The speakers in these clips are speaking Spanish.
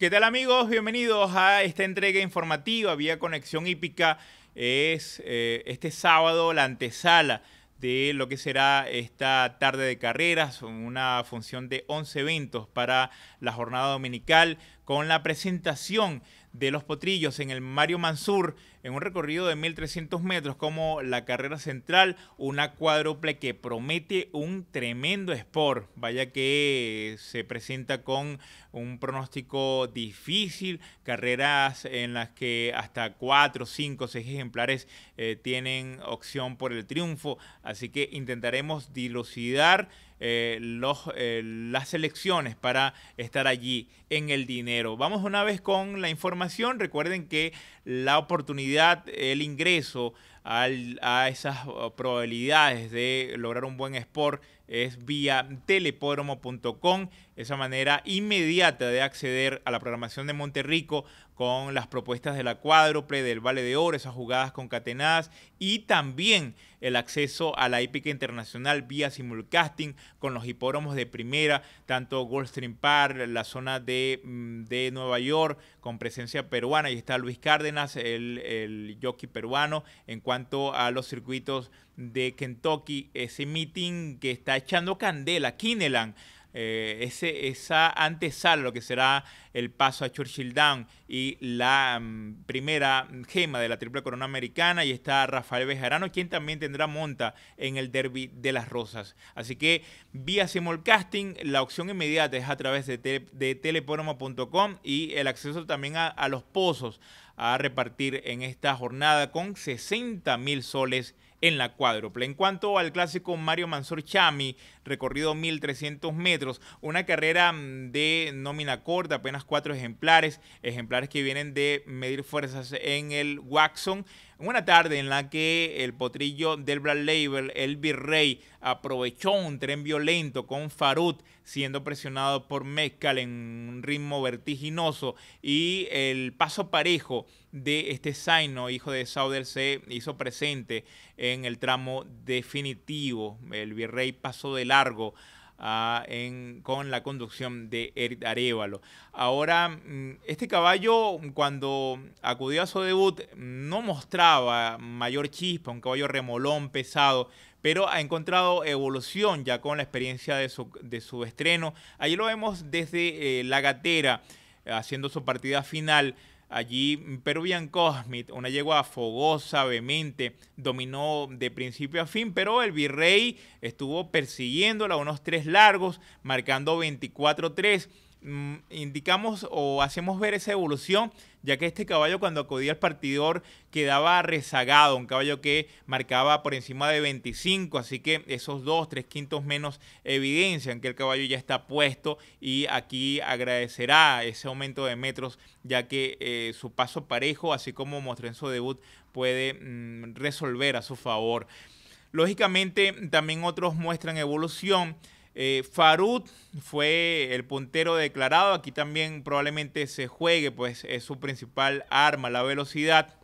¿Qué tal amigos? Bienvenidos a esta entrega informativa vía Conexión Hípica. Es eh, este sábado la antesala de lo que será esta tarde de carreras, una función de 11 eventos para la jornada dominical con la presentación de Los Potrillos en el Mario Mansur, en un recorrido de 1.300 metros como la carrera central, una cuádruple que promete un tremendo sport. Vaya que se presenta con un pronóstico difícil, carreras en las que hasta 4, 5, 6 ejemplares eh, tienen opción por el triunfo, así que intentaremos dilucidar eh, los, eh, las selecciones para estar allí en el dinero. Vamos una vez con la información. Recuerden que la oportunidad, el ingreso a esas uh, probabilidades de lograr un buen sport es vía telepódromo.com, esa manera inmediata de acceder a la programación de Monterrico con las propuestas de la cuádruple, del Vale de Oro, esas jugadas concatenadas y también el acceso a la épica internacional vía simulcasting con los hipódromos de primera, tanto Goldstream Park, la zona mm, de, Nueva York, con presencia peruana. y está Luis Cárdenas, el, el jockey peruano, en cuanto a los circuitos de Kentucky, ese meeting que está echando candela, Kineland eh, ese, esa antesal lo que será el paso a Churchill Down y la mm, primera gema de la Triple Corona Americana. Y está Rafael Bejarano, quien también tendrá monta en el Derby de las Rosas. Así que vía simulcasting, la opción inmediata es a través de, te y el acceso también a, a los pozos a repartir en esta jornada con 60 mil soles en la cuádruple. En cuanto al clásico Mario Mansor Chami, recorrido 1.300 metros. Una carrera mm, de nómina corta, apenas cuatro ejemplares, ejemplares que vienen de medir fuerzas en el Waxon. Una tarde en la que el potrillo del Black Label, el Virrey, aprovechó un tren violento con Farut siendo presionado por Mezcal en un ritmo vertiginoso y el paso parejo de este Zaino, hijo de Sauder, se hizo presente en el tramo definitivo. El Virrey pasó de Ah, en, con la conducción de Eric Arevalo. Ahora, mm, este caballo cuando acudió a su debut no mostraba mayor chispa, un caballo remolón, pesado, pero ha encontrado evolución ya con la experiencia de su, estreno. Ahí lo vemos desde eh, la gatera haciendo su partida final Allí Peruvian Cosmit, una yegua fogosa, vehemente, dominó de principio a fin, pero el virrey estuvo persiguiéndola unos tres largos, marcando 24-3. Mm, indicamos o hacemos ver esa evolución, ya que este caballo cuando acudía al partidor quedaba rezagado, un caballo que marcaba por encima de 25, así que esos dos, tres quintos menos evidencian que el caballo ya está puesto y aquí agradecerá ese aumento de metros, ya que eh, su paso parejo, así como mostró en su debut, puede mm, resolver a su favor. Lógicamente, también otros muestran evolución. Eh, Farud fue el puntero declarado. Aquí también probablemente se juegue, pues es su principal arma, la velocidad.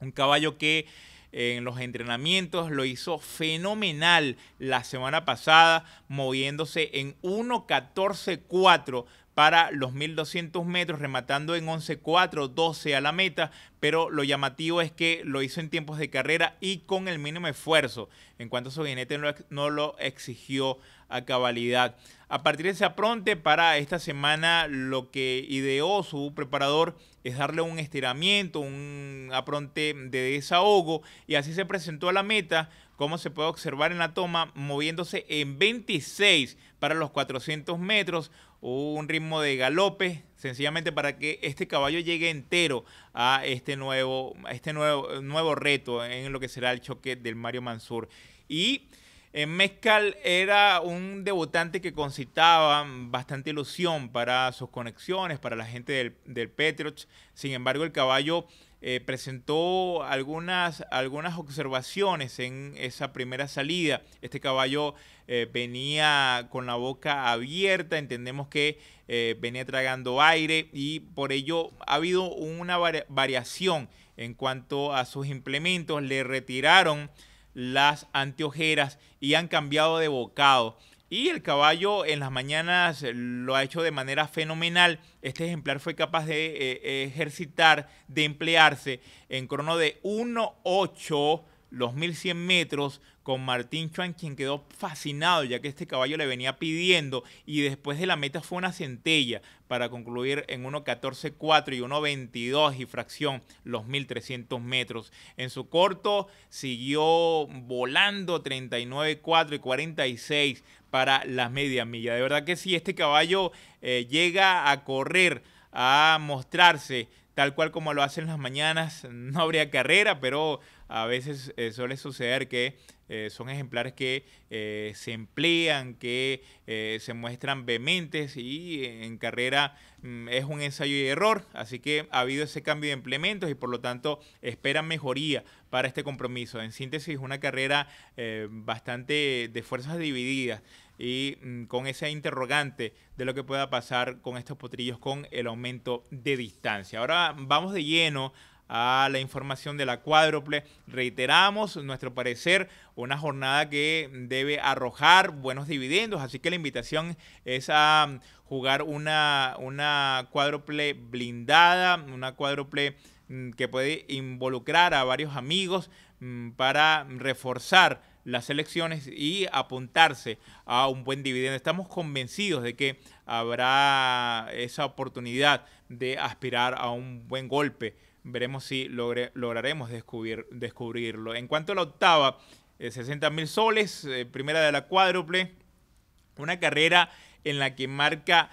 Un caballo que en los entrenamientos lo hizo fenomenal la semana pasada, moviéndose en 1.14.4 para los 1200 metros, rematando en 11.4-12 a la meta, pero lo llamativo es que lo hizo en tiempos de carrera y con el mínimo esfuerzo, en cuanto a su jinete no lo exigió a cabalidad. A partir de ese apronte, para esta semana lo que ideó su preparador es darle un estiramiento, un apronte de desahogo, y así se presentó a la meta como se puede observar en la toma, moviéndose en 26 para los 400 metros, un ritmo de galope, sencillamente para que este caballo llegue entero a este nuevo, este nuevo, nuevo reto en lo que será el choque del Mario Mansur. Y eh, Mezcal era un debutante que concitaba bastante ilusión para sus conexiones, para la gente del, del Petroch. Sin embargo, el caballo eh, presentó algunas, algunas observaciones en esa primera salida. Este caballo eh, venía con la boca abierta, entendemos que eh, venía tragando aire y por ello ha habido una variación en cuanto a sus implementos. Le retiraron las anteojeras y han cambiado de bocado. Y el caballo en las mañanas lo ha hecho de manera fenomenal. Este ejemplar fue capaz de eh, ejercitar, de emplearse en crono de 1.8 los 1100 metros con Martín Chuan, quien quedó fascinado ya que este caballo le venía pidiendo y después de la meta fue una centella para concluir en 1.14.4 y 1.22 y fracción los 1.300 metros. En su corto siguió volando 39.4 y 46 para las media milla. De verdad que si este caballo eh, llega a correr, a mostrarse tal cual como lo hacen las mañanas, no habría carrera, pero a veces eh, suele suceder que eh, son ejemplares que eh, se emplean, que eh, se muestran vehementes y en carrera mm, es un ensayo y error, así que ha habido ese cambio de implementos y por lo tanto esperan mejoría para este compromiso. En síntesis, una carrera bastante de fuerzas divididas y mm, con ese interrogante de lo que pueda pasar con estos potrillos con el aumento de distancia. Ahora vamos de lleno a la información de la cuádruple. Reiteramos nuestro parecer, una jornada que debe arrojar buenos dividendos, así que la invitación es a mm, jugar una, una cuádruple blindada, una cuádruple mm, que puede involucrar a varios amigos mm, para reforzar las elecciones y apuntarse a un buen dividendo. Estamos convencidos de que habrá esa oportunidad de aspirar a un buen golpe Veremos si lograremos descubrirlo. En cuanto a la octava, 60 eh, mil soles, eh, primera de la cuádruple. Una carrera en la que marca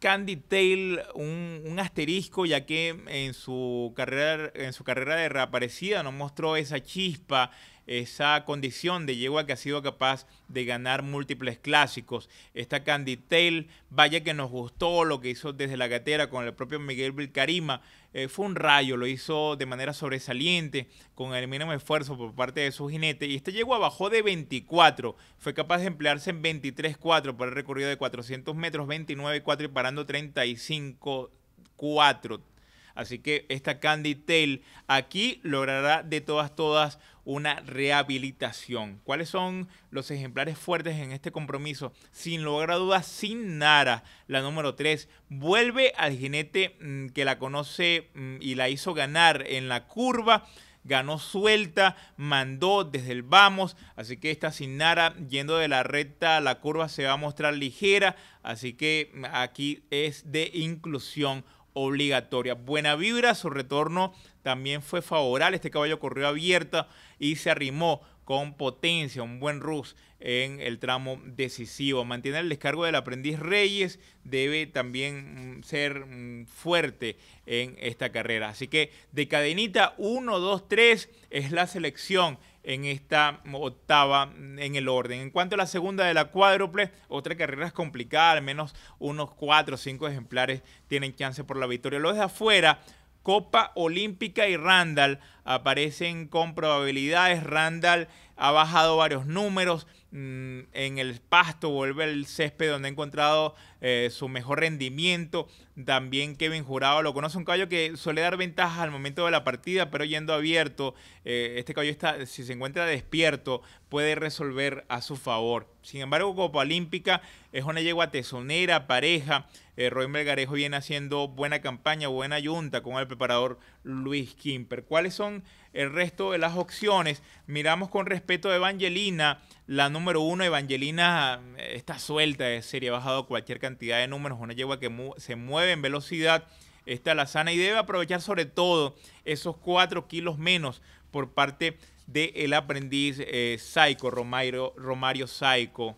Candy Tail un, un, asterisco, ya que en su, carrera, en su carrera de reaparecida no mostró esa chispa, esa condición de yegua que ha sido capaz de ganar múltiples clásicos. Esta Candy Tail, vaya que nos gustó lo que hizo desde la gatera con el propio Miguel Vilcarima. Eh, fue un rayo, lo hizo de manera sobresaliente, con el mínimo esfuerzo por parte de su jinete. Y este yegua bajó de 24, fue capaz de emplearse en 23.4 por el recorrido de 400 metros, 29.4 y parando 35.4 4 Así que esta Candy Tail aquí logrará de todas, todas una rehabilitación. ¿Cuáles son los ejemplares fuertes en este compromiso? Sin lugar a dudas, Sin Nara, la número 3, vuelve al jinete mm, que la conoce mm, y la hizo ganar en la curva ganó suelta, mandó desde el vamos, así que esta Nara, yendo de la recta a la curva se va a mostrar ligera, así que mm, aquí es de inclusión obligatoria. Buena vibra, su retorno también fue favorable. Este caballo corrió abierta y se arrimó con potencia, un buen rus en el tramo decisivo. Mantiene el descargo del aprendiz Reyes, debe también mm, ser mm, fuerte en esta carrera. Así que de cadenita 1, 2, 3 es la selección en esta octava en el orden. En cuanto a la segunda de la cuádruple, otra carrera es complicada, al menos unos cuatro o cinco ejemplares tienen chance por la victoria. Los de afuera, Copa Olímpica y Randall aparecen con probabilidades. Randall ha bajado varios números mm, en el pasto, vuelve al césped donde ha encontrado eh, su mejor rendimiento. También Kevin Jurado lo conoce, un caballo que suele dar ventajas al momento de la partida, pero yendo abierto, eh, este caballo está, si se encuentra despierto, puede resolver a su favor. Sin embargo, Copa Olímpica es una yegua tesonera, pareja. Eh, Roy Melgarejo viene haciendo buena campaña, buena yunta con el preparador Luis Kimper. ¿Cuáles son el resto de las opciones? Miramos con respeto a Evangelina, la número uno. Evangelina eh, está suelta de serie, bajado cualquier cantidad de números, una yegua que se mueve en velocidad. Está la sana y debe aprovechar sobre todo esos cuatro kilos menos por parte del el aprendiz eh, Saico, Romario, Romario Saico.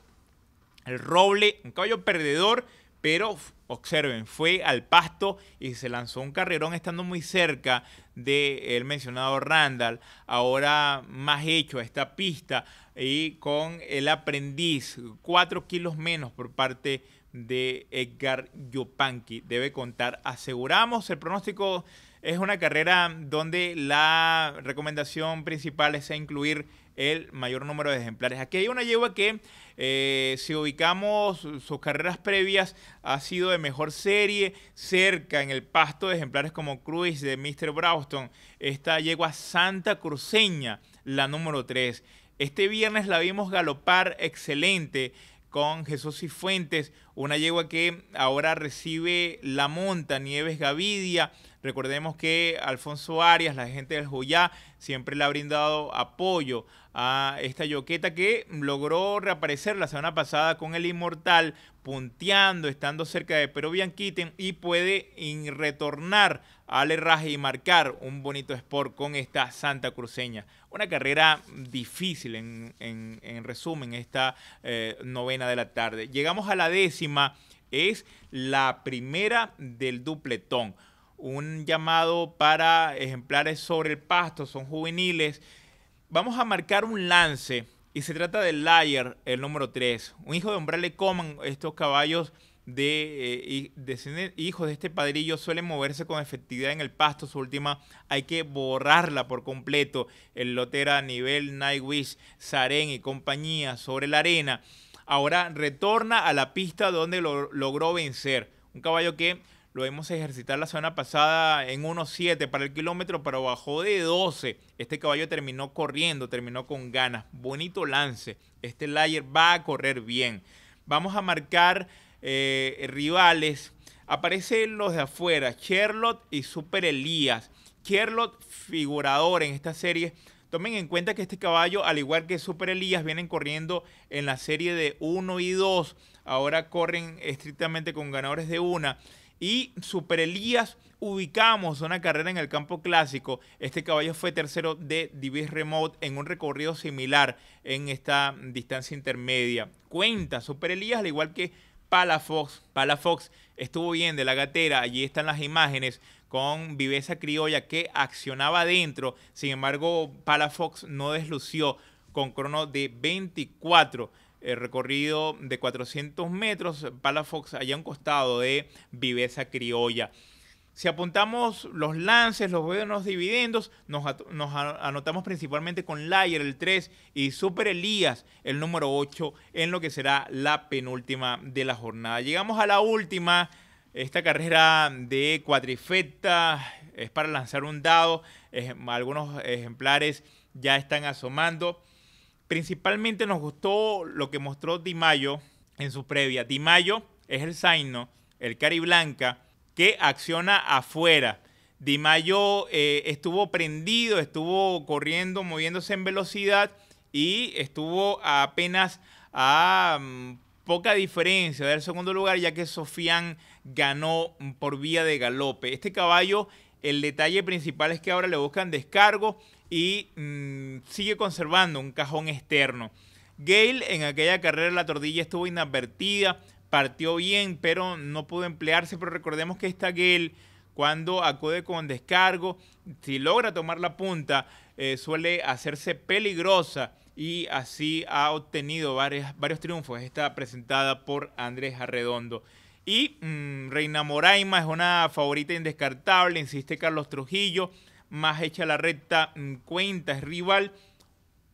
El Roble, un caballo perdedor pero observen, fue al pasto y se lanzó un carrerón estando muy cerca del mencionado Randall, ahora más hecho a esta pista y con el aprendiz, cuatro kilos menos por parte de Edgar Yopanqui. Debe contar, aseguramos el pronóstico es una carrera donde la recomendación principal es incluir el mayor número de ejemplares. Aquí hay una yegua que, eh, si ubicamos sus carreras previas, ha sido de mejor serie, cerca en el pasto de ejemplares como Cruz de Mr. Brauston. Esta yegua Santa Cruceña, la número 3. Este viernes la vimos galopar excelente con Jesús Cifuentes, una yegua que ahora recibe la monta Nieves Gavidia Recordemos que Alfonso Arias, la gente del Joyá, siempre le ha brindado apoyo a esta yoqueta que logró reaparecer la semana pasada con el Inmortal, punteando, estando cerca de Pero Bianquiten y puede retornar al herraje y marcar un bonito sport con esta Santa Cruceña. Una carrera difícil, en, resumen, esta eh, novena de la tarde. Llegamos a la décima, es la primera del dupletón un llamado para ejemplares sobre el pasto, son juveniles. Vamos a marcar un lance y se trata del layer, el número 3. Un hijo de le coman estos caballos de, eh, de, hijos de este padrillo suelen moverse con efectividad en el pasto. Su última hay que borrarla por completo. El Lotera, Nivel, Nightwish, Saren y compañía sobre la arena. Ahora retorna a la pista donde lo, logró vencer. Un caballo que lo vimos ejercitar la semana pasada en 1.7 para el kilómetro, pero bajó de 12. Este caballo terminó corriendo, terminó con ganas. Bonito lance. Este Layer va a correr bien. Vamos a marcar eh, rivales. Aparecen los de afuera, Sherlock y Super Elías. Sherlock, figurador en esta serie. Tomen en cuenta que este caballo, al igual que Super Elías, vienen corriendo en la serie de 1 y 2 ahora corren estrictamente con ganadores de una. Y Super Elías ubicamos una carrera en el campo clásico. Este caballo fue tercero de Divis Remote en un recorrido similar en esta distancia intermedia. Cuenta Super Elías, al igual que Palafox. Palafox estuvo bien de la gatera, allí están las imágenes con viveza criolla que accionaba adentro. Sin embargo, Palafox no deslució con crono de 24 eh, recorrido de 400 metros, Palafox allá a un costado de Viveza Criolla. Si apuntamos los lances, los buenos dividendos, nos, anotamos principalmente con Layer, el 3, y Super Elías, el número 8, en lo que será la penúltima de la jornada. Llegamos a la última, esta carrera de cuatrifecta es para lanzar un dado, algunos ejemplares ya están asomando. Principalmente nos gustó lo que mostró Di Mayo en su previa. Di Mayo es el Zaino, el cari blanca, que acciona afuera. Di Mayo eh, estuvo prendido, estuvo corriendo, moviéndose en velocidad y estuvo apenas a mm, poca diferencia del segundo lugar, ya que Sofian ganó por vía de galope. Este caballo, el detalle principal es que ahora le buscan descargo, y mm, sigue conservando un cajón externo. Gale en aquella carrera la tordilla estuvo inadvertida, partió bien, pero no pudo emplearse. Pero recordemos que esta Gale, cuando acude con descargo, si logra tomar la punta, eh, suele hacerse peligrosa y así ha obtenido varias, varios triunfos. Está presentada por Andrés Arredondo. Y mm, Reina Moraima es una favorita indescartable, insiste Carlos Trujillo más hecha la recta cuenta es rival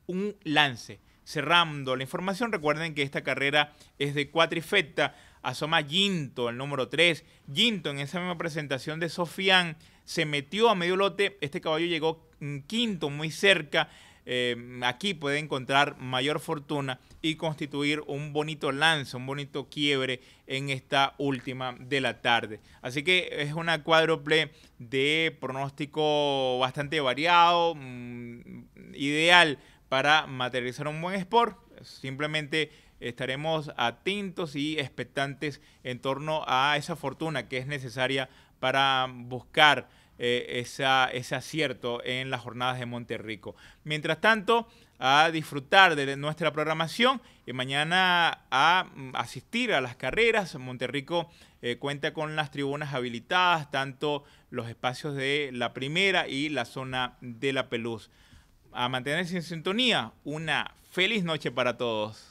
un lance. Cerrando la información, recuerden que esta carrera es de cuatrifecta. Asoma Ginto, el número 3. Ginto, en esa misma presentación de Sofian, se metió a medio lote. Este caballo llegó quinto, muy cerca Em, aquí puede encontrar mayor fortuna y constituir un bonito lance, un bonito quiebre en esta última de la tarde. Así que es una cuádruple de pronóstico bastante variado, mm, ideal para materializar un buen sport. Simplemente estaremos atentos y expectantes en torno a esa fortuna que es necesaria para buscar eh, ese acierto en las jornadas de Monterrico. Mientras tanto, a disfrutar de nuestra programación y mañana a mm, asistir a las carreras. Monterrico eh, cuenta con las tribunas habilitadas, tanto los espacios de la primera y la zona de la peluz. A mantenerse en sintonía, una feliz noche para todos.